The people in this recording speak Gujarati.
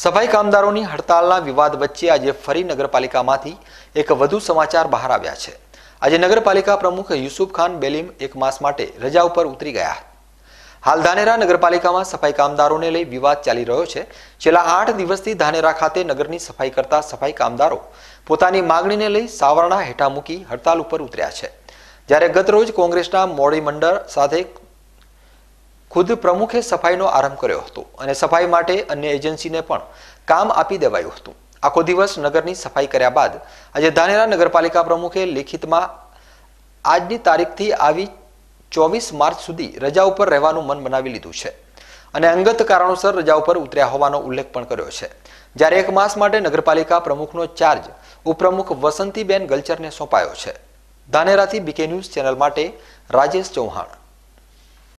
સફાઈ કામદારોની હડતાલના વિવાદ વચ્ચે આજે ફરી નગરપાલિકામાંથી એક વધુ સમાચાર બહાર આવ્યા છે આજે નગરપાલિકા પ્રમુખ યુસુફ ખાન બેલીમ એક માસ માટે રજા ઉપર ઉતરી ગયા હાલ ધાનેરા નગરપાલિકામાં સફાઈ કામદારોને લઈ વિવાદ ચાલી રહ્યો છે છેલ્લા આઠ દિવસથી ધાનેરા ખાતે નગરની સફાઈ કરતા સફાઈ કામદારો પોતાની માગણીને લઈ સાવરણા હેઠા મૂકી હડતાલ ઉપર ઉતર્યા છે જ્યારે ગત રોજ કોંગ્રેસના મોડી મંડળ સાથે ખુદ પ્રમુખે સફાઈનો આરંભ કર્યો હતો અને સફાઈ માટે અન્ય એજન્સીને પણ કામ આપી દેવાયું હતું આખો દિવસ નગરની સફાઈ કર્યા બાદ આજે ધાનેરા નગરપાલિકા પ્રમુખે લેખિતમાં આજની તારીખથી આવી ચોવીસ માર્ચ સુધી રજા ઉપર રહેવાનું મન બનાવી લીધું છે અને અંગત કારણોસર રજા ઉપર ઉતર્યા હોવાનો ઉલ્લેખ પણ કર્યો છે જ્યારે એક માસ માટે નગરપાલિકા પ્રમુખનો ચાર્જ ઉપપ્રમુખ વસંતીબેન ગલચરને સોંપાયો છે ધાનેરાથી બીકે ન્યૂઝ ચેનલ માટે રાજેશ ચૌહાણ